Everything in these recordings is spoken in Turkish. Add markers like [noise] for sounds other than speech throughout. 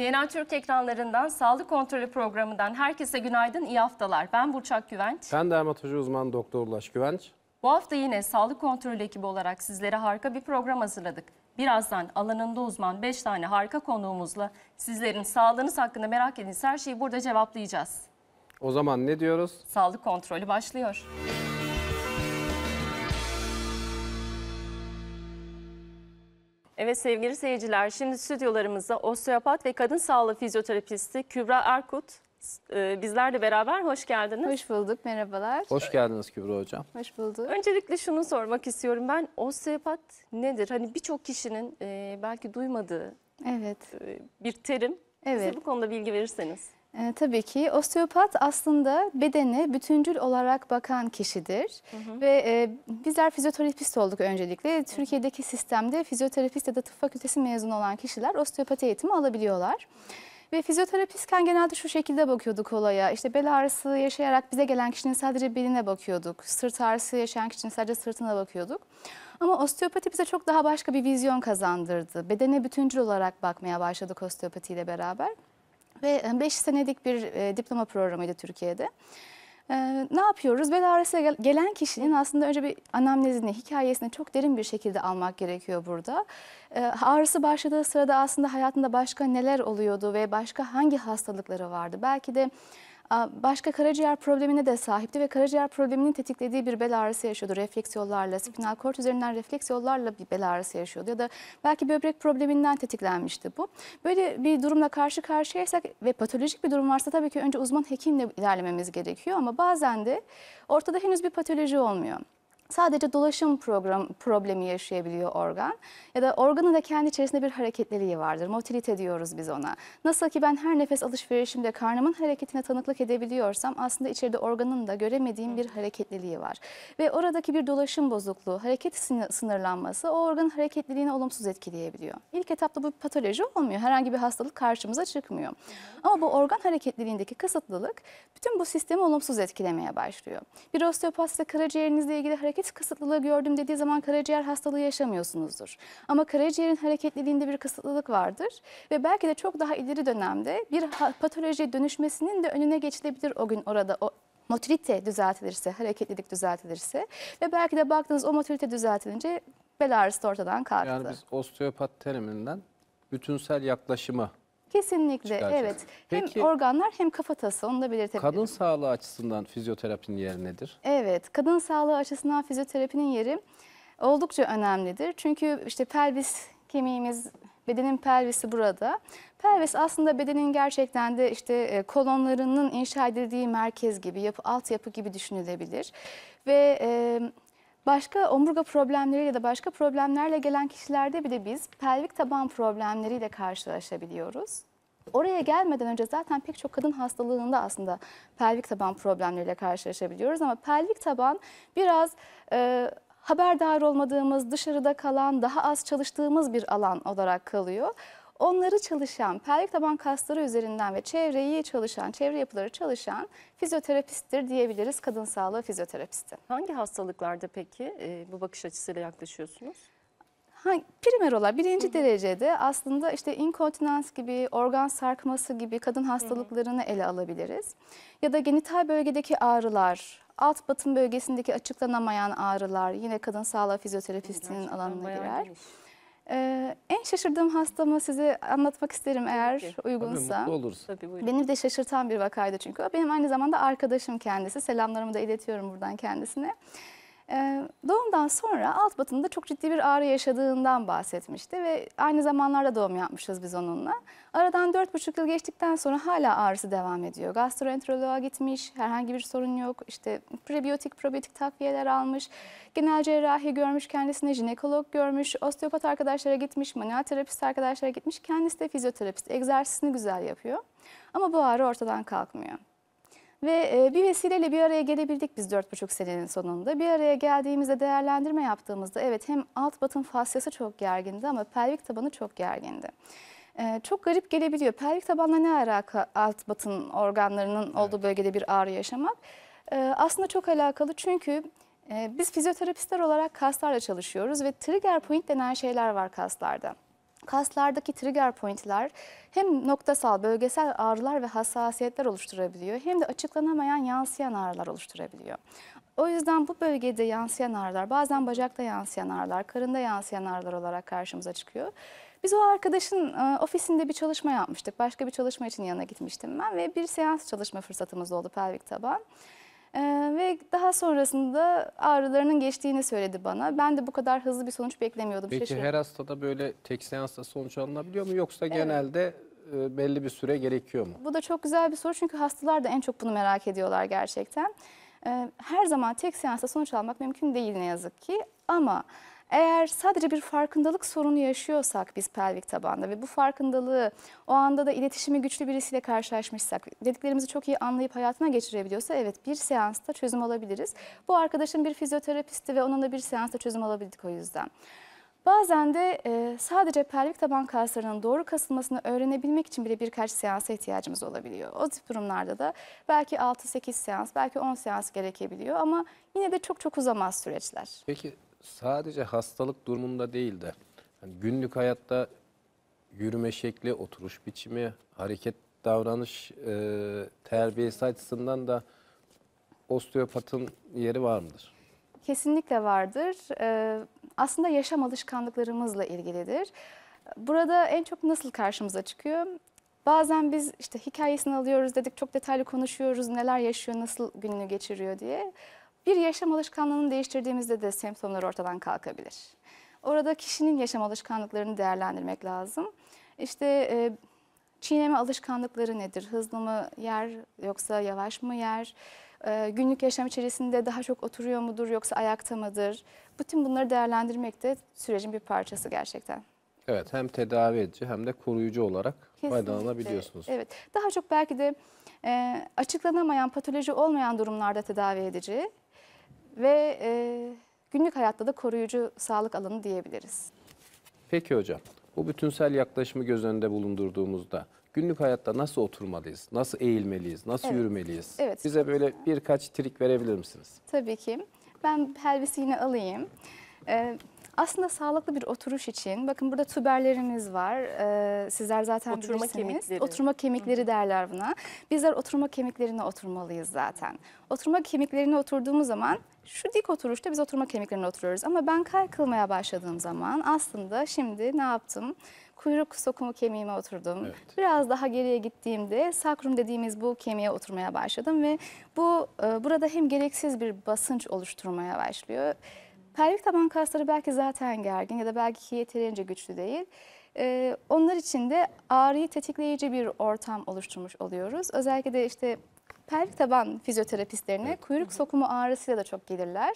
CNN Türk ekranlarından Sağlık Kontrolü programından herkese günaydın, iyi haftalar. Ben Burçak Güvenç. Ben dermatoloji uzmanı Doktor Ulaş Güvenç. Bu hafta yine Sağlık Kontrolü ekibi olarak sizlere harika bir program hazırladık. Birazdan alanında uzman 5 tane harika konuğumuzla sizlerin sağlığınız hakkında merak ettiğiniz her şeyi burada cevaplayacağız. O zaman ne diyoruz? Sağlık kontrolü başlıyor. Müzik Evet sevgili seyirciler şimdi stüdyolarımızda osteopat ve kadın sağlığı fizyoterapisti Kübra Erkut e, bizlerle beraber hoş geldiniz. Hoş bulduk, merhabalar. Hoş geldiniz Kübra Hocam. Hoş bulduk. Öncelikle şunu sormak istiyorum ben osteopat nedir? Hani birçok kişinin e, belki duymadığı Evet. E, bir terim. Evet. Bize bu konuda bilgi verirseniz. E, tabii ki osteopat aslında bedene bütüncül olarak bakan kişidir hı hı. ve e, bizler fizyoterapist olduk öncelikle. Hı. Türkiye'deki sistemde fizyoterapist ya da tıp fakültesi mezunu olan kişiler osteopati eğitimi alabiliyorlar. Ve fizyoterapistken genelde şu şekilde bakıyorduk olaya. İşte bel ağrısı yaşayarak bize gelen kişinin sadece beline bakıyorduk. Sırt ağrısı yaşayan kişinin sadece sırtına bakıyorduk. Ama osteopati bize çok daha başka bir vizyon kazandırdı. Bedene bütüncül olarak bakmaya başladık osteopatiyle beraber. Ve 5 e, senelik bir e, diploma programıydı Türkiye'de. Ee, ne yapıyoruz? Bel ağrısı gelen kişinin aslında önce bir anamnezini, hikayesini çok derin bir şekilde almak gerekiyor burada. Ee, ağrısı başladığı sırada aslında hayatında başka neler oluyordu ve başka hangi hastalıkları vardı? Belki de başka karaciğer problemine de sahipti ve karaciğer probleminin tetiklediği bir bel ağrısı yaşıyordu refleks yollarla. Spinal kort üzerinden refleks yollarla bir bel ağrısı yaşıyordu ya da belki böbrek probleminden tetiklenmişti bu. Böyle bir durumla karşı karşıyaysak ve patolojik bir durum varsa tabii ki önce uzman hekimle ilerlememiz gerekiyor ama bazen de ortada henüz bir patoloji olmuyor sadece dolaşım program, problemi yaşayabiliyor organ. Ya da organın da kendi içerisinde bir hareketliliği vardır. Motilite diyoruz biz ona. Nasıl ki ben her nefes alışverişimde karnımın hareketine tanıklık edebiliyorsam aslında içeride organın da göremediğim bir hareketliliği var. Ve oradaki bir dolaşım bozukluğu, hareket sınırlanması o organın hareketliliğini olumsuz etkileyebiliyor. İlk etapta bu patoloji olmuyor. Herhangi bir hastalık karşımıza çıkmıyor. Ama bu organ hareketliliğindeki kısıtlılık bütün bu sistemi olumsuz etkilemeye başlıyor. Bir osteopatiste karaciğerinizle ilgili hareket hareket kısıtlılığı gördüm dediği zaman karaciğer hastalığı yaşamıyorsunuzdur. Ama karaciğerin hareketliliğinde bir kısıtlılık vardır ve belki de çok daha ileri dönemde bir patolojiye dönüşmesinin de önüne geçilebilir o gün orada o motilite düzeltilirse, hareketlilik düzeltilirse ve belki de baktığınız o motilite düzeltilince bel ağrısı ortadan kalktı. Yani biz osteopat teriminden bütünsel yaklaşımı Kesinlikle Çıkaracak. evet. Peki, hem organlar hem kafatası onu da belirtebilirim. Kadın sağlığı açısından fizyoterapinin yeri nedir? Evet kadın sağlığı açısından fizyoterapinin yeri oldukça önemlidir. Çünkü işte pelvis kemiğimiz bedenin pelvisi burada. Pelvis aslında bedenin gerçekten de işte e, kolonlarının inşa edildiği merkez gibi, yapı, altyapı gibi düşünülebilir. Ve e, Başka omurga problemleri ya da başka problemlerle gelen kişilerde bir de biz pelvik taban problemleriyle karşılaşabiliyoruz. Oraya gelmeden önce zaten pek çok kadın hastalığında aslında pelvik taban problemleriyle karşılaşabiliyoruz ama pelvik taban biraz e, haberdar olmadığımız, dışarıda kalan, daha az çalıştığımız bir alan olarak kalıyor. Onları çalışan, pelvik taban kasları üzerinden ve çevreyi çalışan, çevre yapıları çalışan fizyoterapisttir diyebiliriz kadın sağlığı fizyoterapisti. Hangi hastalıklarda peki e, bu bakış açısıyla yaklaşıyorsunuz? Ha, primer olarak birinci Hı -hı. derecede aslında işte inkontinans gibi, organ sarkması gibi kadın hastalıklarını Hı -hı. ele alabiliriz. Ya da genital bölgedeki ağrılar, alt batın bölgesindeki açıklanamayan ağrılar yine kadın sağlığı fizyoterapistinin Gerçekten alanına girer. Geniş. Ee, en şaşırdığım hastamı size anlatmak isterim eğer uygunsa. Tabii mutlu oluruz. Tabii Beni de şaşırtan bir vakaydı çünkü. o Benim aynı zamanda arkadaşım kendisi. Selamlarımı da iletiyorum buradan kendisine. Ee, doğumdan sonra alt batında çok ciddi bir ağrı yaşadığından bahsetmişti ve aynı zamanlarda doğum yapmışız biz onunla. Aradan 4,5 yıl geçtikten sonra hala ağrısı devam ediyor. Gastroenteroloğa gitmiş, herhangi bir sorun yok. İşte prebiyotik, probiyotik takviyeler almış. Genel cerrahi görmüş kendisine, jinekolog görmüş, osteopat arkadaşlara gitmiş, manuel terapist arkadaşlara gitmiş. Kendisi de fizyoterapist, egzersizini güzel yapıyor. Ama bu ağrı ortadan kalkmıyor. Ve e, bir vesileyle bir araya gelebildik biz 4,5 senenin sonunda. Bir araya geldiğimizde değerlendirme yaptığımızda evet hem alt batın fasyası çok gergindi ama pelvik tabanı çok gergindi. E, çok garip gelebiliyor. Pelvik tabanla ne alaka alt batın organlarının evet. olduğu bölgede bir ağrı yaşamak? E, aslında çok alakalı çünkü biz fizyoterapistler olarak kaslarla çalışıyoruz ve trigger point denen şeyler var kaslarda. Kaslardaki trigger pointler hem noktasal, bölgesel ağrılar ve hassasiyetler oluşturabiliyor hem de açıklanamayan yansıyan ağrılar oluşturabiliyor. O yüzden bu bölgede yansıyan ağrılar, bazen bacakta yansıyan ağrılar, karında yansıyan ağrılar olarak karşımıza çıkıyor. Biz o arkadaşın e, ofisinde bir çalışma yapmıştık. Başka bir çalışma için yanına gitmiştim ben ve bir seans çalışma fırsatımız oldu pelvik taban. E, ve daha sonrasında ağrılarının geçtiğini söyledi bana. Ben de bu kadar hızlı bir sonuç beklemiyordum. Peki Şaşırdım. her hastada böyle tek seansta sonuç alınabiliyor mu yoksa genelde e, belli bir süre gerekiyor mu? Bu da çok güzel bir soru çünkü hastalar da en çok bunu merak ediyorlar gerçekten. E, her zaman tek seansta sonuç almak mümkün değil ne yazık ki ama... Eğer sadece bir farkındalık sorunu yaşıyorsak biz pelvik tabanda ve bu farkındalığı o anda da iletişimi güçlü birisiyle karşılaşmışsak, dediklerimizi çok iyi anlayıp hayatına geçirebiliyorsa evet bir seansta çözüm alabiliriz. Bu arkadaşın bir fizyoterapisti ve onunla bir seansta çözüm alabildik o yüzden. Bazen de e, sadece pelvik taban kaslarının doğru kasılmasını öğrenebilmek için bile birkaç seansa ihtiyacımız olabiliyor. O tip durumlarda da belki 6-8 seans, belki 10 seans gerekebiliyor ama yine de çok çok uzamaz süreçler. Peki sadece hastalık durumunda değil de yani günlük hayatta yürüme şekli, oturuş biçimi, hareket davranış e, terbiyesi açısından da osteopatın yeri var mıdır? Kesinlikle vardır. Ee, aslında yaşam alışkanlıklarımızla ilgilidir. Burada en çok nasıl karşımıza çıkıyor? Bazen biz işte hikayesini alıyoruz dedik, çok detaylı konuşuyoruz, neler yaşıyor, nasıl gününü geçiriyor diye. Bir yaşam alışkanlığını değiştirdiğimizde de semptomlar ortadan kalkabilir. Orada kişinin yaşam alışkanlıklarını değerlendirmek lazım. İşte e, çiğneme alışkanlıkları nedir? Hızlı mı yer yoksa yavaş mı yer? E, günlük yaşam içerisinde daha çok oturuyor mudur yoksa ayakta mıdır? Bütün bunları değerlendirmek de sürecin bir parçası gerçekten. Evet hem tedavi edici hem de koruyucu olarak Kesinlikle. faydalanabiliyorsunuz. Evet daha çok belki de e, açıklanamayan patoloji olmayan durumlarda tedavi edici ve e, günlük hayatta da koruyucu sağlık alanı diyebiliriz. Peki hocam, bu bütünsel yaklaşımı göz önünde bulundurduğumuzda günlük hayatta nasıl oturmalıyız, nasıl eğilmeliyiz, nasıl evet. yürümeliyiz? Evet. Bize böyle birkaç trik verebilir misiniz? Tabii ki. Ben pelvisi alayım. Ee, aslında sağlıklı bir oturuş için bakın burada tüberlerimiz var. Ee, sizler zaten oturma bilirsiniz. Kemikleri. Oturma kemikleri derler buna. Bizler oturma kemiklerine oturmalıyız zaten. Oturma kemiklerine oturduğumuz zaman şu dik oturuşta biz oturma kemiklerine oturuyoruz. Ama ben kaykılmaya başladığım zaman aslında şimdi ne yaptım? kuyruk sokumu kemiğime oturdum. Evet. Biraz daha geriye gittiğimde sakrum dediğimiz bu kemiğe oturmaya başladım ve bu e, burada hem gereksiz bir basınç oluşturmaya başlıyor Pelvik taban kasları belki zaten gergin ya da belki yeterince güçlü değil. Ee, onlar için de ağrıyı tetikleyici bir ortam oluşturmuş oluyoruz. Özellikle de işte pelvik taban fizyoterapistlerine kuyruk sokumu ağrısıyla da çok gelirler.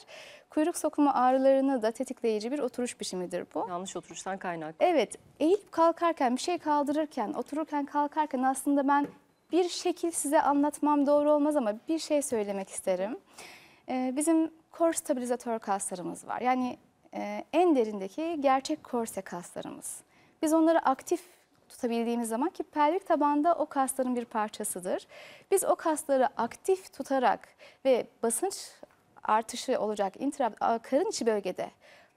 Kuyruk sokumu ağrılarını da tetikleyici bir oturuş biçimidir bu. Yanlış oturuştan kaynaklı. Evet, eğilip kalkarken, bir şey kaldırırken, otururken kalkarken aslında ben bir şekil size anlatmam doğru olmaz ama bir şey söylemek isterim. Evet. Ee, bizim kor stabilizatör kaslarımız var. Yani e, en derindeki gerçek korse kaslarımız. Biz onları aktif tutabildiğimiz zaman ki pelvik tabanda o kasların bir parçasıdır. Biz o kasları aktif tutarak ve basınç artışı olacak karın içi bölgede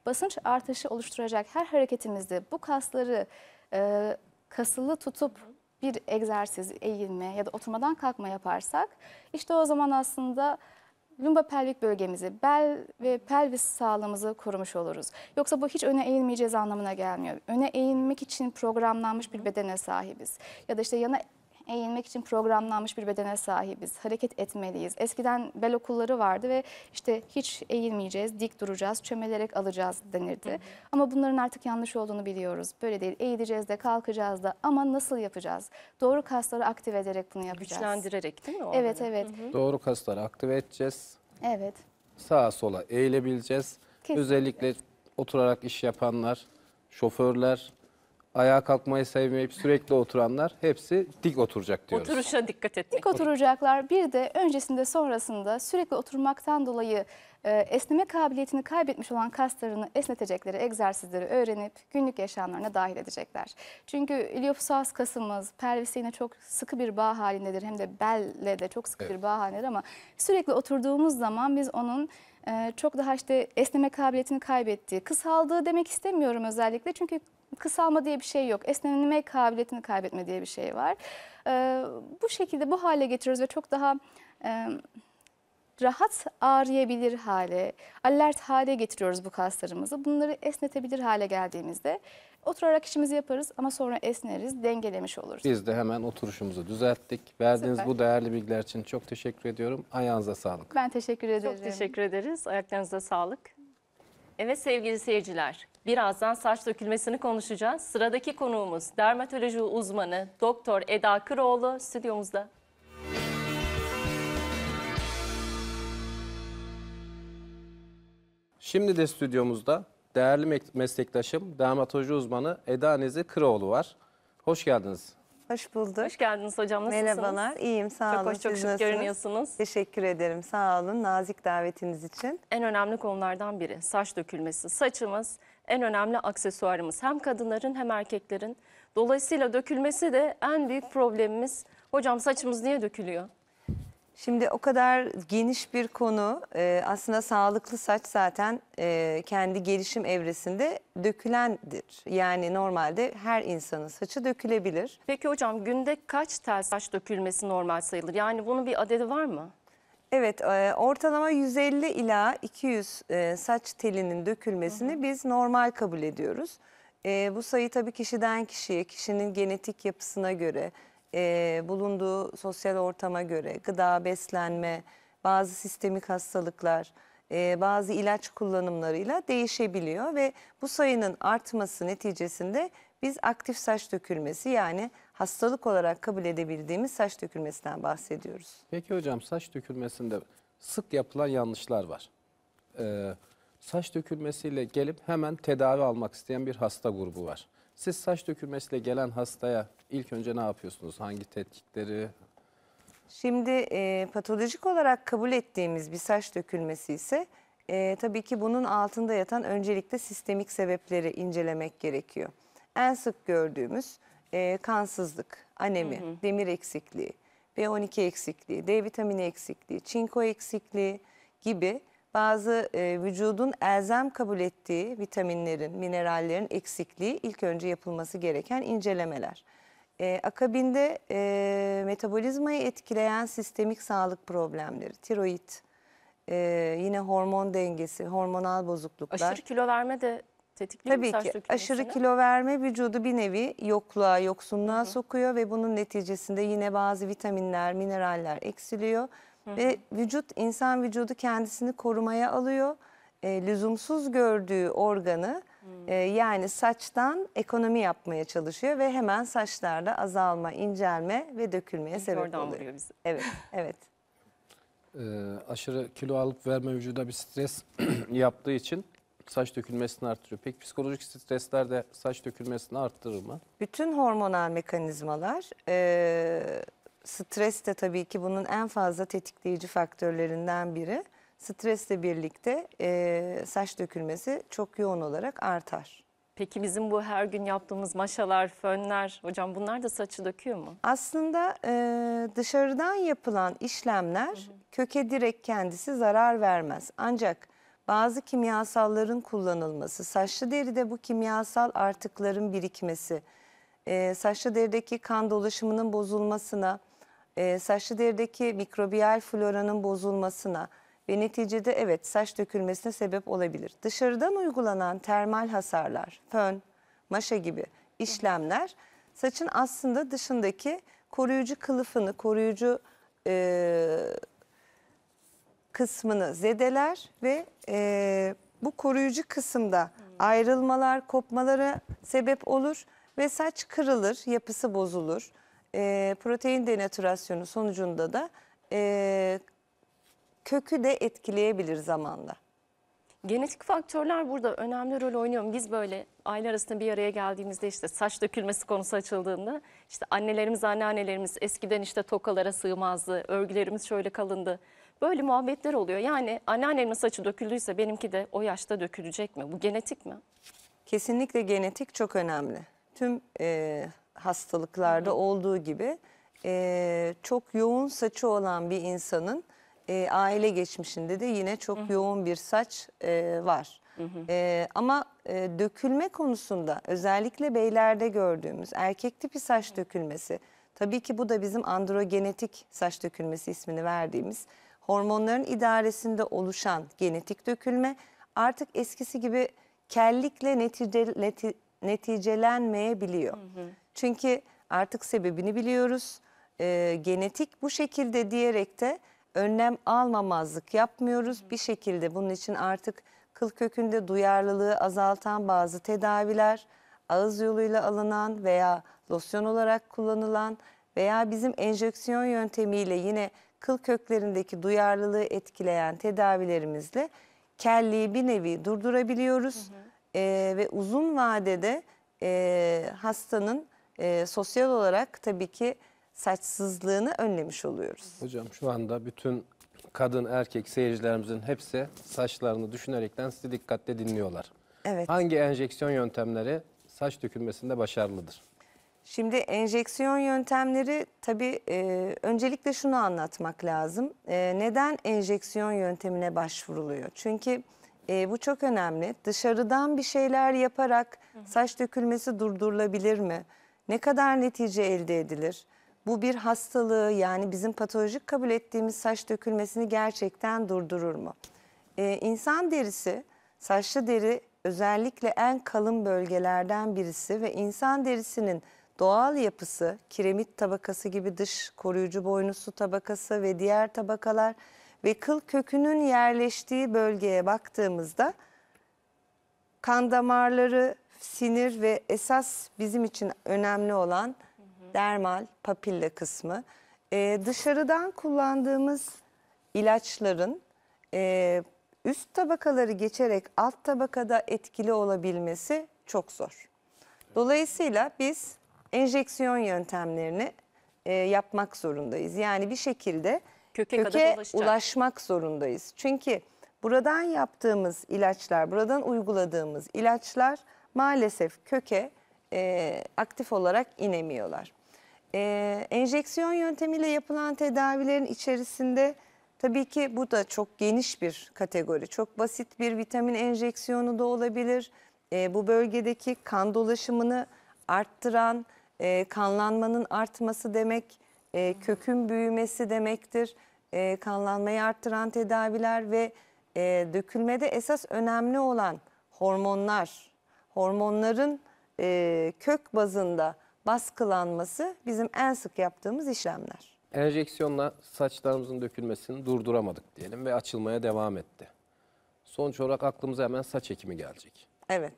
basınç artışı oluşturacak her hareketimizde bu kasları e, kasılı tutup bir egzersiz, eğilme ya da oturmadan kalkma yaparsak işte o zaman aslında lumba pelvik bölgemizi, bel ve pelvis sağlığımızı korumuş oluruz. Yoksa bu hiç öne eğilmeyeceğiz anlamına gelmiyor. Öne eğilmek için programlanmış bir bedene sahibiz. Ya da işte yana eğilmek için programlanmış bir bedene sahibiz. Hareket etmeliyiz. Eskiden bel okulları vardı ve işte hiç eğilmeyeceğiz, dik duracağız, çömelerek alacağız denirdi. Hı hı. Ama bunların artık yanlış olduğunu biliyoruz. Böyle değil. Eğileceğiz de kalkacağız da ama nasıl yapacağız? Doğru kasları aktive ederek bunu yapacağız. Güçlendirerek değil mi? O evet, evet. Hı hı. Doğru kasları aktive edeceğiz. Evet. Sağa sola eğilebileceğiz. Kesinlikle. Özellikle oturarak iş yapanlar, şoförler, ayağa kalkmayı sevmeyip sürekli oturanlar hepsi dik oturacak diyoruz. Oturuşa dikkat etmek. Dik oturacaklar. Bir de öncesinde sonrasında sürekli oturmaktan dolayı e, esneme kabiliyetini kaybetmiş olan kaslarını esnetecekleri egzersizleri öğrenip günlük yaşamlarına dahil edecekler. Çünkü iliopsoas kasımız pelvisiyle çok sıkı bir bağ halindedir. Hem de belle de çok sıkı evet. bir bağ halindedir ama sürekli oturduğumuz zaman biz onun ee, çok daha işte esneme kabiliyetini kaybettiği, kısaldığı demek istemiyorum özellikle çünkü kısalma diye bir şey yok. Esneme kabiliyetini kaybetme diye bir şey var. Ee, bu şekilde bu hale getiriyoruz ve çok daha e, rahat ağrıyabilir hale, alert hale getiriyoruz bu kaslarımızı. Bunları esnetebilir hale geldiğimizde Oturarak işimizi yaparız ama sonra esneriz, dengelemiş oluruz. Biz de hemen oturuşumuzu düzelttik. Verdiğiniz Süper. bu değerli bilgiler için çok teşekkür ediyorum. Ayağınıza sağlık. Ben teşekkür ederim. Çok teşekkür ederiz. Ayaklarınıza sağlık. Evet sevgili seyirciler, birazdan saç dökülmesini konuşacağız. Sıradaki konuğumuz dermatoloji uzmanı Doktor Eda Kıroğlu stüdyomuzda. Şimdi de stüdyomuzda değerli meslektaşım, dermatoloji uzmanı Eda Nezi Kıroğlu var. Hoş geldiniz. Hoş bulduk. Hoş geldiniz hocam. Nasılsınız? Merhabalar. İyiyim. Sağ çok olun. Hoş, çok hoş, çok şık görünüyorsunuz. Teşekkür ederim. Sağ olun. Nazik davetiniz için. En önemli konulardan biri saç dökülmesi. Saçımız en önemli aksesuarımız. Hem kadınların hem erkeklerin. Dolayısıyla dökülmesi de en büyük problemimiz. Hocam saçımız niye dökülüyor? Şimdi o kadar geniş bir konu e, aslında sağlıklı saç zaten e, kendi gelişim evresinde dökülendir. Yani normalde her insanın saçı dökülebilir. Peki hocam günde kaç tel saç dökülmesi normal sayılır? Yani bunun bir adedi var mı? Evet e, ortalama 150 ila 200 saç telinin dökülmesini hı hı. biz normal kabul ediyoruz. bu sayı tabii kişiden kişiye, kişinin genetik yapısına göre e, bulunduğu sosyal ortama göre gıda, beslenme, bazı sistemik hastalıklar, e, bazı ilaç kullanımlarıyla değişebiliyor ve bu sayının artması neticesinde biz aktif saç dökülmesi yani hastalık olarak kabul edebildiğimiz saç dökülmesinden bahsediyoruz. Peki hocam saç dökülmesinde sık yapılan yanlışlar var. Ee, saç dökülmesiyle gelip hemen tedavi almak isteyen bir hasta grubu var. Siz saç dökülmesiyle gelen hastaya ilk önce ne yapıyorsunuz? Hangi tetkikleri? Şimdi e, patolojik olarak kabul ettiğimiz bir saç dökülmesi ise e, tabii ki bunun altında yatan öncelikle sistemik sebepleri incelemek gerekiyor. En sık gördüğümüz e, kansızlık, anemi, hı hı. demir eksikliği, B12 eksikliği, D vitamini eksikliği, çinko eksikliği gibi bazı e, vücudun elzem kabul ettiği vitaminlerin, minerallerin eksikliği ilk önce yapılması gereken incelemeler. E, akabinde e, metabolizmayı etkileyen sistemik sağlık problemleri, tiroid, e, yine hormon dengesi, hormonal bozukluklar. Aşırı kilo verme de tetikliyor Tabii ki aşırı kilo verme vücudu bir nevi yokluğa, yoksunluğa Hı -hı. sokuyor ve bunun neticesinde yine bazı vitaminler, mineraller eksiliyor. Hı -hı. Ve vücut, insan vücudu kendisini korumaya alıyor. E, lüzumsuz gördüğü organı ee, yani saçtan ekonomi yapmaya çalışıyor ve hemen saçlarda azalma, incelme ve dökülmeye sebep Oradan oluyor. vuruyor bizi. Evet, evet. E, aşırı kilo alıp verme vücuda bir stres [clears throat] yaptığı için saç dökülmesini arttırıyor. Peki psikolojik stresler de saç dökülmesini arttırır mı? Bütün hormonal mekanizmalar, e, stres de tabii ki bunun en fazla tetikleyici faktörlerinden biri stresle birlikte e, saç dökülmesi çok yoğun olarak artar. Peki bizim bu her gün yaptığımız maşalar, fönler hocam bunlar da saçı döküyor mu? Aslında e, dışarıdan yapılan işlemler hı hı. köke direkt kendisi zarar vermez. Ancak bazı kimyasalların kullanılması, saçlı deride bu kimyasal artıkların birikmesi, e, saçlı derideki kan dolaşımının bozulmasına, e, saçlı derideki mikrobiyal floranın bozulmasına, ve neticede evet saç dökülmesine sebep olabilir. Dışarıdan uygulanan termal hasarlar, fön, maşa gibi işlemler saçın aslında dışındaki koruyucu kılıfını, koruyucu e, kısmını zedeler ve e, bu koruyucu kısımda ayrılmalar, kopmalara sebep olur ve saç kırılır, yapısı bozulur. E, protein denatürasyonu sonucunda da e, kökü de etkileyebilir zamanda. Genetik faktörler burada önemli rol oynuyor. Biz böyle aile arasında bir araya geldiğimizde işte saç dökülmesi konusu açıldığında işte annelerimiz, anneannelerimiz eskiden işte tokalara sığmazdı, örgülerimiz şöyle kalındı. Böyle muhabbetler oluyor. Yani anneannemin saçı döküldüyse benimki de o yaşta dökülecek mi? Bu genetik mi? Kesinlikle genetik çok önemli. Tüm e, hastalıklarda olduğu gibi e, çok yoğun saçı olan bir insanın e, aile geçmişinde de yine çok Hı -hı. yoğun bir saç e, var. E, ama e, dökülme konusunda özellikle beylerde gördüğümüz erkek tipi saç dökülmesi, tabii ki bu da bizim androgenetik saç dökülmesi ismini verdiğimiz hormonların idaresinde oluşan genetik dökülme artık eskisi gibi kellikle netice, neti, neticelenmeyebiliyor. Hı hı. Çünkü artık sebebini biliyoruz, e, genetik bu şekilde diyerek de önlem almamazlık yapmıyoruz. Bir şekilde bunun için artık kıl kökünde duyarlılığı azaltan bazı tedaviler, ağız yoluyla alınan veya losyon olarak kullanılan veya bizim enjeksiyon yöntemiyle yine kıl köklerindeki duyarlılığı etkileyen tedavilerimizle kelliği bir nevi durdurabiliyoruz. Hı hı. Ee, ve uzun vadede e, hastanın e, sosyal olarak tabii ki saçsızlığını önlemiş oluyoruz. Hocam şu anda bütün kadın erkek seyircilerimizin hepsi saçlarını düşünerekten sizi dikkatle dinliyorlar. Evet. Hangi enjeksiyon yöntemleri saç dökülmesinde başarılıdır? Şimdi enjeksiyon yöntemleri tabii e, öncelikle şunu anlatmak lazım. E, neden enjeksiyon yöntemine başvuruluyor? Çünkü e, bu çok önemli. Dışarıdan bir şeyler yaparak saç dökülmesi durdurulabilir mi? Ne kadar netice elde edilir? bu bir hastalığı yani bizim patolojik kabul ettiğimiz saç dökülmesini gerçekten durdurur mu? Ee, insan derisi, saçlı deri özellikle en kalın bölgelerden birisi ve insan derisinin doğal yapısı, kiremit tabakası gibi dış koruyucu boynuzlu tabakası ve diğer tabakalar ve kıl kökünün yerleştiği bölgeye baktığımızda kan damarları, sinir ve esas bizim için önemli olan dermal, papilla kısmı. E, dışarıdan kullandığımız ilaçların e, üst tabakaları geçerek alt tabakada etkili olabilmesi çok zor. Dolayısıyla biz enjeksiyon yöntemlerini e, yapmak zorundayız. Yani bir şekilde köke, köke ulaşmak zorundayız. Çünkü buradan yaptığımız ilaçlar, buradan uyguladığımız ilaçlar maalesef köke e, aktif olarak inemiyorlar. E, enjeksiyon yöntemiyle yapılan tedavilerin içerisinde tabii ki bu da çok geniş bir kategori. Çok basit bir vitamin enjeksiyonu da olabilir. E, bu bölgedeki kan dolaşımını arttıran, e, kanlanmanın artması demek, e, kökün büyümesi demektir. E, kanlanmayı arttıran tedaviler ve e, dökülmede esas önemli olan hormonlar, hormonların e, kök bazında baskılanması bizim en sık yaptığımız işlemler. Enjeksiyonla saçlarımızın dökülmesini durduramadık diyelim ve açılmaya devam etti. Sonuç olarak aklımıza hemen saç ekimi gelecek. Evet.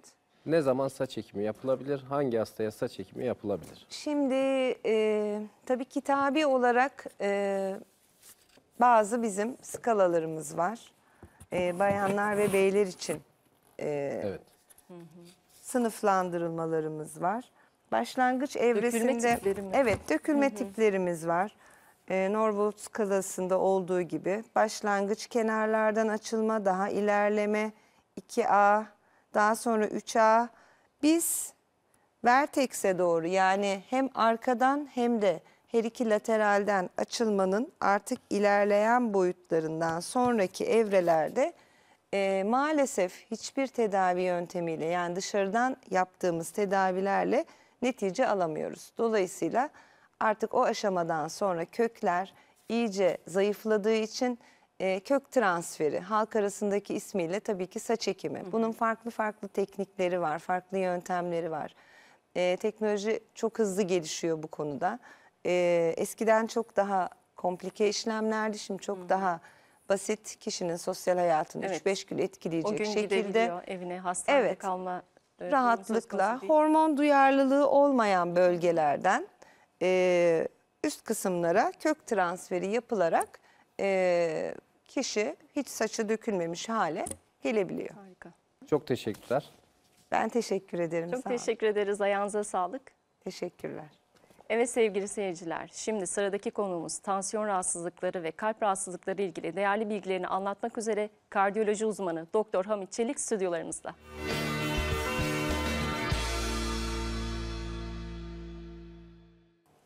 Ne zaman saç ekimi yapılabilir? Hangi hastaya saç ekimi yapılabilir? Şimdi e, tabii kitabi olarak e, bazı bizim skalalarımız var. E, bayanlar ve beyler için e, evet. sınıflandırılmalarımız var başlangıç evresinde dökülme evet dökülme hı hı. tiplerimiz var. Ee, Norwood skalasında olduğu gibi başlangıç kenarlardan açılma, daha ilerleme 2A, daha sonra 3A. Biz vertekse doğru yani hem arkadan hem de her iki lateralden açılmanın artık ilerleyen boyutlarından sonraki evrelerde e, maalesef hiçbir tedavi yöntemiyle yani dışarıdan yaptığımız tedavilerle netice alamıyoruz. Dolayısıyla artık o aşamadan sonra kökler iyice zayıfladığı için e, kök transferi halk arasındaki ismiyle tabii ki saç ekimi. Bunun farklı farklı teknikleri var, farklı yöntemleri var. E, teknoloji çok hızlı gelişiyor bu konuda. E, eskiden çok daha komplike işlemlerdi, şimdi çok daha basit kişinin sosyal hayatını evet. 3-5 gün etkileyecek o gün şekilde. evine hastanede evet. kalma Evet, rahatlıkla hormon duyarlılığı olmayan bölgelerden e, üst kısımlara kök transferi yapılarak e, kişi hiç saçı dökülmemiş hale gelebiliyor. Harika. Çok teşekkürler. Ben teşekkür ederim. Çok sağ teşekkür olun. ederiz. Ayağınıza sağlık. Teşekkürler. Evet sevgili seyirciler, şimdi sıradaki konuğumuz tansiyon rahatsızlıkları ve kalp rahatsızlıkları ilgili değerli bilgilerini anlatmak üzere kardiyoloji uzmanı Doktor Hamit Çelik stüdyolarımızda. Müzik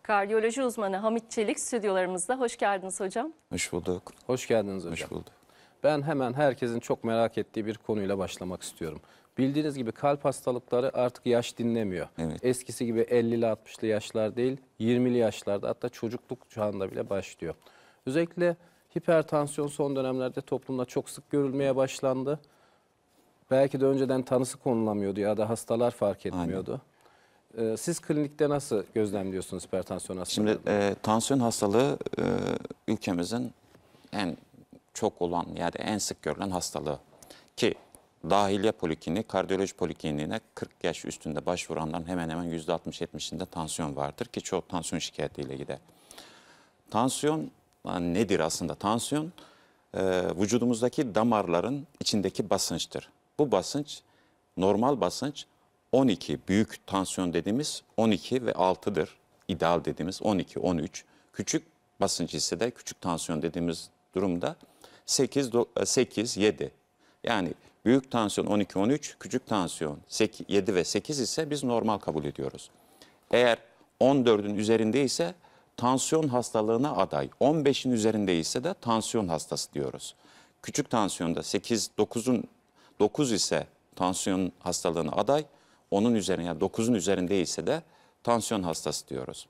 Kardiyoloji uzmanı Hamit Çelik stüdyolarımızda. Hoş geldiniz hocam. Hoş bulduk. Hoş geldiniz hocam. Hoş bulduk. Ben hemen herkesin çok merak ettiği bir konuyla başlamak istiyorum. Bildiğiniz gibi kalp hastalıkları artık yaş dinlemiyor. Evet. Eskisi gibi 50 ile 60'lı yaşlar değil 20'li yaşlarda hatta çocukluk çağında bile başlıyor. Özellikle hipertansiyon son dönemlerde toplumda çok sık görülmeye başlandı. Belki de önceden tanısı konulamıyordu ya da hastalar fark etmiyordu. Aynen. Ee, siz klinikte nasıl gözlemliyorsunuz hipertansiyon hastalığı? Şimdi e, tansiyon hastalığı e, ülkemizin en çok olan yani en sık görülen hastalığı ki dahiliye polikliniği, kardiyoloji polikliniğine 40 yaş üstünde başvuranların hemen hemen %60-70'inde tansiyon vardır ki çoğu tansiyon şikayetiyle gider. Tansiyon yani nedir aslında? Tansiyon e, vücudumuzdaki damarların içindeki basınçtır. Bu basınç normal basınç 12 büyük tansiyon dediğimiz 12 ve 6'dır. İdeal dediğimiz 12, 13. Küçük basınç ise de küçük tansiyon dediğimiz durumda 8, 8 7. Yani büyük tansiyon 12, 13, küçük tansiyon 8, 7 ve 8 ise biz normal kabul ediyoruz. Eğer 14'ün üzerinde ise tansiyon hastalığına aday, 15'in üzerinde ise de tansiyon hastası diyoruz. Küçük tansiyonda 8, 9'un 9 ise tansiyon hastalığına aday, 10'un üzerine yani 9'un üzerindeyse de tansiyon hastası diyoruz.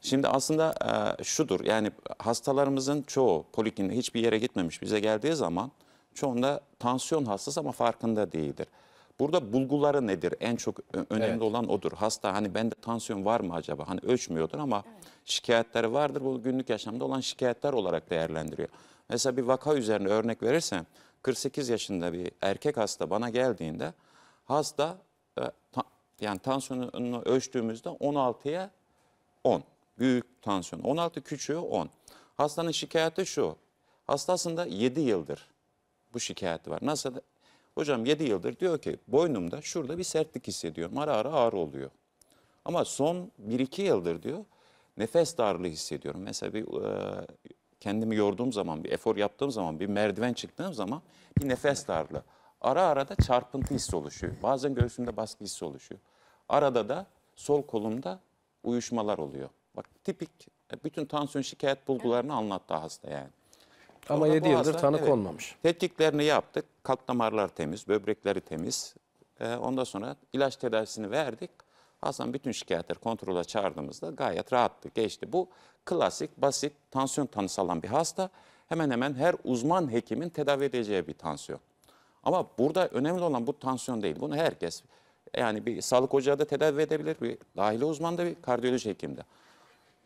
Şimdi aslında e, şudur yani hastalarımızın çoğu polikliniğe hiçbir yere gitmemiş bize geldiği zaman çoğunda tansiyon hastası ama farkında değildir. Burada bulguları nedir? En çok önemli evet. olan odur. Hasta hani bende tansiyon var mı acaba? Hani ölçmüyordur ama evet. şikayetleri vardır. Bu günlük yaşamda olan şikayetler olarak değerlendiriyor. Mesela bir vaka üzerine örnek verirsem 48 yaşında bir erkek hasta bana geldiğinde hasta e, yani tansiyonunu ölçtüğümüzde 16'ya 10. Büyük tansiyon. 16 küçüğü 10. Hastanın şikayeti şu. Hastasında 7 yıldır bu şikayeti var. Nasıl? Hocam 7 yıldır diyor ki boynumda şurada bir sertlik hissediyorum. Ara ara ağrı oluyor. Ama son 1-2 yıldır diyor nefes darlığı hissediyorum. Mesela bir e, kendimi yorduğum zaman, bir efor yaptığım zaman, bir merdiven çıktığım zaman bir nefes darlığı. Ara ara da çarpıntı hissi oluşuyor. Bazen göğsümde baskı hissi oluşuyor. Arada da sol kolumda uyuşmalar oluyor. Bak tipik e, bütün tansiyon şikayet bulgularını anlattı hasta yani. Ama 7 yıldır hasta, tanı evet, konmamış. Tetkiklerini yaptık. Kalp damarlar temiz, böbrekleri temiz. Ee, ondan sonra ilaç tedavisini verdik. Hasan bütün şikayetler kontrola çağırdığımızda gayet rahattı, geçti. Bu klasik, basit, tansiyon tanısı alan bir hasta. Hemen hemen her uzman hekimin tedavi edeceği bir tansiyon. Ama burada önemli olan bu tansiyon değil. Bunu herkes yani bir sağlık ocağı da tedavi edebilir. Bir dahili uzman da bir kardiyoloji hekimde.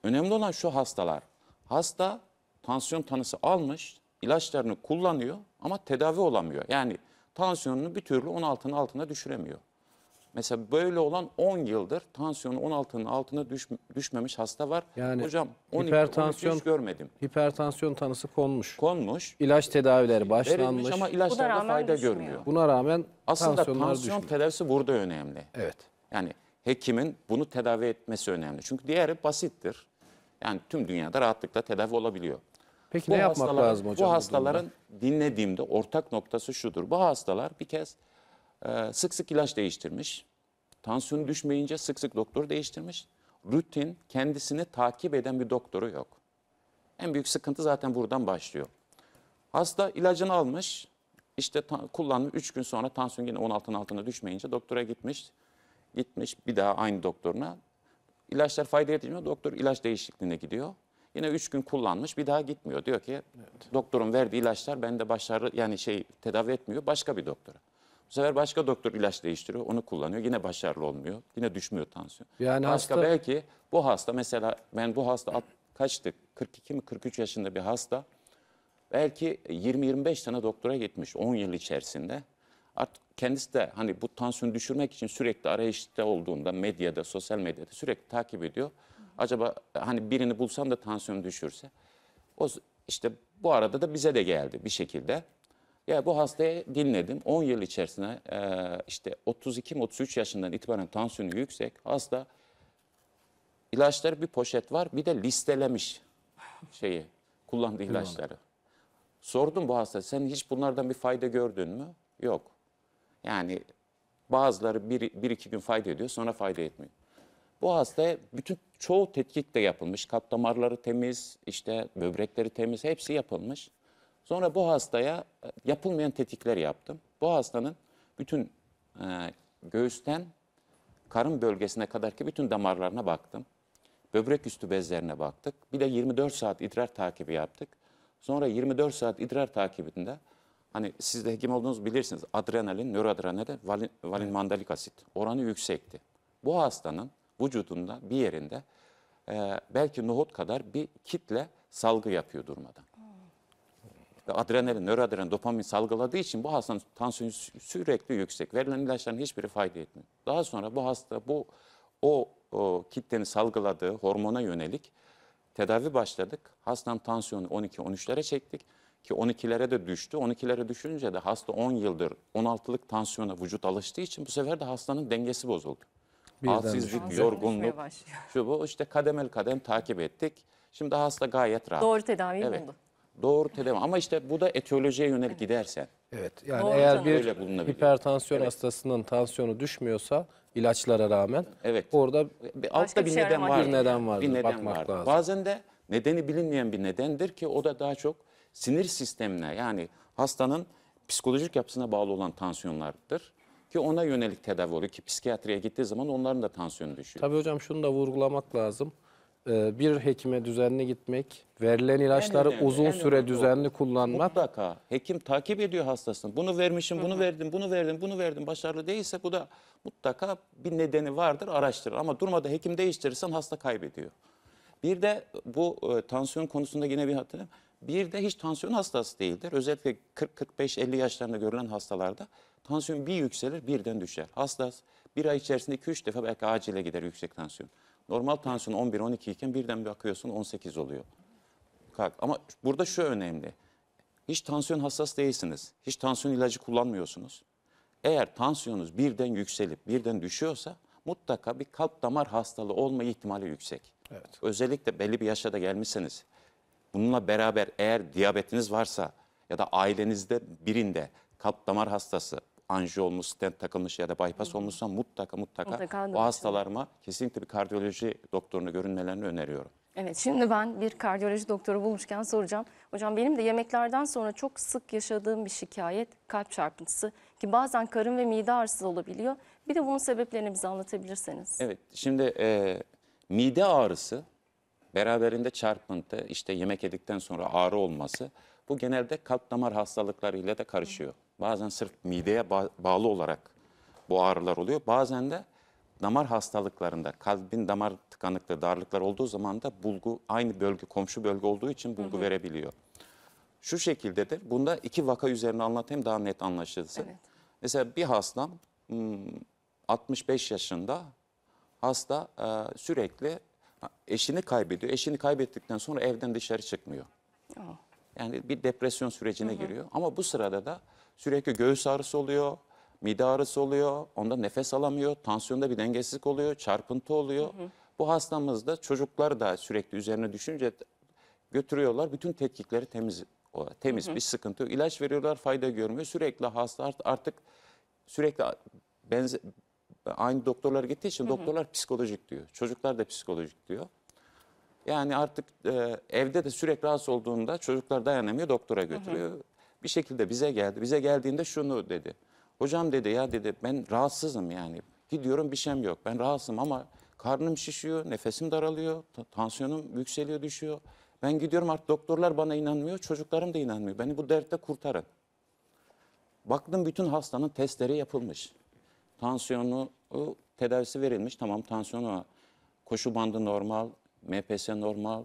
Önemli olan şu hastalar. Hasta tansiyon tanısı almış, ilaçlarını kullanıyor ama tedavi olamıyor. Yani tansiyonunu bir türlü 16'nın altına düşüremiyor. Mesela böyle olan 10 yıldır tansiyonu 16'nın altına düş, düşmemiş hasta var. Yani Hocam 12, hipertansiyon, 13 görmedim. Hipertansiyon tanısı konmuş. Konmuş. İlaç tedavileri başlanmış. ama ilaçlarda fayda düşmüyor. görmüyor. Buna rağmen Aslında tansiyon tedavisi burada önemli. Evet. Yani hekimin bunu tedavi etmesi önemli. Çünkü diğeri basittir. Yani tüm dünyada rahatlıkla tedavi olabiliyor. Peki bu ne yapmak lazım hocam? Bu hastaların dinlediğimde ortak noktası şudur. Bu hastalar bir kez ee, sık sık ilaç değiştirmiş. Tansiyonu düşmeyince sık sık doktoru değiştirmiş. Rutin kendisini takip eden bir doktoru yok. En büyük sıkıntı zaten buradan başlıyor. Hasta ilacını almış. İşte kullanmış 3 gün sonra tansiyon yine 16'nın altına düşmeyince doktora gitmiş. Gitmiş bir daha aynı doktoruna. İlaçlar fayda etmiyor. Doktor ilaç değişikliğine gidiyor. Yine 3 gün kullanmış bir daha gitmiyor. Diyor ki evet. doktorun verdiği ilaçlar bende başarı yani şey tedavi etmiyor başka bir doktora. Bu sefer başka doktor ilaç değiştiriyor, onu kullanıyor. Yine başarılı olmuyor. Yine düşmüyor tansiyon. Yani başka hasta... belki bu hasta mesela ben bu hasta kaçtı? 42 mi 43 yaşında bir hasta. Belki 20-25 tane doktora gitmiş 10 yıl içerisinde. Artık kendisi de hani bu tansiyonu düşürmek için sürekli arayışta olduğunda medyada, sosyal medyada sürekli takip ediyor. Acaba hani birini bulsam da tansiyonu düşürse. O işte bu arada da bize de geldi bir şekilde. Ya bu hastayı dinledim. 10 yıl içerisinde e, işte 32-33 yaşından itibaren tansiyonu yüksek. Hasta ilaçları bir poşet var bir de listelemiş şeyi kullandığı ilaçları. Sordum bu hasta sen hiç bunlardan bir fayda gördün mü? Yok. Yani bazıları bir, bir iki gün fayda ediyor sonra fayda etmiyor. Bu hastaya bütün çoğu tetkik de yapılmış. Kalp damarları temiz, işte böbrekleri temiz hepsi yapılmış. Sonra bu hastaya e, yapılmayan tetikler yaptım. Bu hastanın bütün e, göğüsten karın bölgesine kadar ki bütün damarlarına baktım. Böbrek üstü bezlerine baktık. Bir de 24 saat idrar takibi yaptık. Sonra 24 saat idrar takibinde hani siz de hekim olduğunuzu bilirsiniz adrenalin, nöroadrenalin, valin, valin mandalik asit oranı yüksekti. Bu hastanın vücudunda bir yerinde e, belki nohut kadar bir kitle salgı yapıyor durmadan adrenalin, nöroadrenalin, dopamin salgıladığı için bu hastanın tansiyonu sürekli yüksek. Verilen ilaçların hiçbiri fayda etmiyor. Daha sonra bu hasta bu o, o kitlenin salgıladığı hormona yönelik tedavi başladık. Hastanın tansiyonu 12-13'lere çektik ki 12'lere de düştü. 12'lere düşünce de hasta 10 yıldır 16'lık tansiyona vücut alıştığı için bu sefer de hastanın dengesi bozuldu. Halsizlik, yorgunluk, şu bu işte kademel kadem takip ettik. Şimdi hasta gayet rahat. Doğru tedaviyi evet. buldu. Doğru tedavi ama işte bu da etiyolojiye yönelik gidersen. Evet yani Doğru eğer bir hipertansiyon Evet. hastasının tansiyonu düşmüyorsa ilaçlara rağmen Evet. orada e, Bir- Altta bir bir şey neden var. Bir neden var. Bir neden bakmak vardır. lazım. Bazen de nedeni bilinmeyen bir nedendir ki o da daha çok sinir sistemine yani hastanın psikolojik yapısına bağlı olan tansiyonlardır. Ki ona yönelik tedavi oluyor ki psikiyatriye gittiği zaman onların da tansiyonu düşüyor. Tabii hocam şunu da vurgulamak lazım. E, bir hekime düzenli gitmek, verilen ilaçları önemli, uzun süre önemli düzenli kullanmak. Mutlaka hekim takip ediyor hastasını. Bunu vermişim, bunu Hı -hı. verdim, bunu verdim, bunu verdim. Başarılı değilse bu da mutlaka bir nedeni vardır, araştırır. Ama durmadan hekim değiştirirsen hasta kaybediyor. Bir de bu e, tansiyon konusunda yine bir hatırlayayım. Bir de hiç tansiyon hastası değildir. Özellikle 40-45-50 yaşlarında görülen hastalarda tansiyon bir yükselir birden düşer. Hasta bir ay içerisinde 2-3 defa belki acile gider yüksek tansiyon. Normal tansiyon 11-12 iken birden bir akıyorsun 18 oluyor. Kalk. Ama burada şu önemli. Hiç tansiyon hassas değilsiniz. Hiç tansiyon ilacı kullanmıyorsunuz. Eğer tansiyonunuz birden yükselip birden düşüyorsa mutlaka bir kalp damar hastalığı olma ihtimali yüksek. Evet. Özellikle belli bir yaşa da gelmişseniz bununla beraber eğer diyabetiniz varsa ya da ailenizde birinde kalp damar hastası, anji olmuş, stent takılmış ya da bypass hmm. olmuşsa mutlaka mutlaka, mutlaka o hastalarıma kesinlikle bir kardiyoloji doktoruna görünmelerini öneriyorum. Evet şimdi ben bir kardiyoloji doktoru bulmuşken soracağım. Hocam benim de yemeklerden sonra çok sık yaşadığım bir şikayet kalp çarpıntısı ki bazen karın ve mide ağrısı olabiliyor. Bir de bunun sebeplerini bize anlatabilirseniz. Evet şimdi e, mide ağrısı beraberinde çarpıntı işte yemek yedikten sonra ağrı olması bu genelde kalp damar hastalıklarıyla da karışıyor. Hı. Bazen sırf mideye ba bağlı olarak bu ağrılar oluyor. Bazen de damar hastalıklarında kalbin damar tıkanıklığı, darlıklar olduğu zaman da bulgu aynı bölge, komşu bölge olduğu için bulgu hı hı. verebiliyor. Şu şekildedir. Bunda iki vaka üzerine anlatayım daha net anlaşılsın. Evet. Mesela bir hastam 65 hmm, yaşında hasta e, sürekli eşini kaybediyor. Eşini kaybettikten sonra evden dışarı çıkmıyor. Oh. Yani bir depresyon sürecine hı hı. giriyor. Ama bu sırada da Sürekli göğüs ağrısı oluyor, mide ağrısı oluyor, onda nefes alamıyor, tansiyonda bir dengesizlik oluyor, çarpıntı oluyor. Hı hı. Bu hastamızda çocuklar da sürekli üzerine düşünce götürüyorlar. Bütün tetkikleri temiz temiz hı hı. bir sıkıntı İlaç veriyorlar fayda görmüyor. Sürekli hasta artık sürekli benze, aynı doktorlar gittiği için hı hı. doktorlar psikolojik diyor. Çocuklar da psikolojik diyor. Yani artık e, evde de sürekli rahatsız olduğunda çocuklar dayanamıyor doktora götürüyor. Hı hı bir şekilde bize geldi. Bize geldiğinde şunu dedi. Hocam dedi ya dedi ben rahatsızım yani. Gidiyorum bir şeyim yok. Ben rahatsızım ama karnım şişiyor, nefesim daralıyor, tansiyonum yükseliyor, düşüyor. Ben gidiyorum artık doktorlar bana inanmıyor, çocuklarım da inanmıyor. Beni bu dertte kurtarın. Baktım bütün hastanın testleri yapılmış. Tansiyonu tedavisi verilmiş. Tamam tansiyonu koşu bandı normal, MPS normal,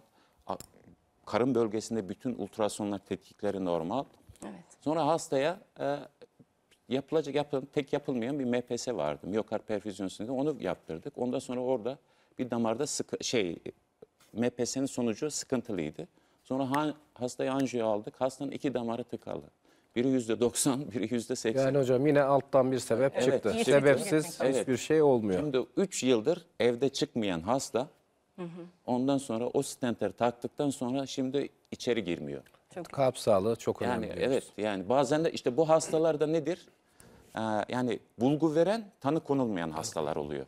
karın bölgesinde bütün ultrasonlar tetkikleri normal. Evet. Sonra hastaya e, yapılacak yapılan tek yapılmayan bir MPS vardı. Miyokar perfüzyonu sindromu onu yaptırdık. Ondan sonra orada bir damarda sıkı, şey MPS'nin sonucu sıkıntılıydı. Sonra han, hastayı anjiyo aldık. Hastanın iki damarı tıkalı. Biri yüzde 90, biri yüzde 80. Yani hocam yine alttan bir sebep evet, çıktı. Şimdi, Sebepsiz evet. hiçbir şey olmuyor. Şimdi 3 yıldır evde çıkmayan hasta Hı hı. Ondan sonra o stentler taktıktan sonra şimdi içeri girmiyor. Çok Kalp sağlığı çok önemli. Yani evet yani bazen de işte bu hastalarda nedir? Ee, yani bulgu veren tanı konulmayan hastalar oluyor.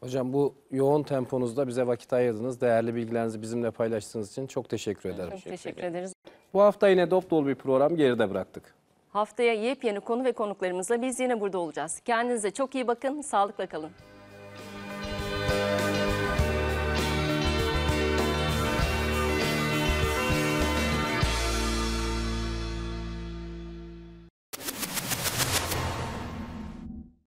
Hocam bu yoğun temponuzda bize vakit ayırdınız. Değerli bilgilerinizi bizimle paylaştığınız için çok teşekkür ederim. Çok teşekkür ederiz. Bu hafta yine dop dolu bir program geride bıraktık. Haftaya yepyeni konu ve konuklarımızla biz yine burada olacağız. Kendinize çok iyi bakın, sağlıkla kalın.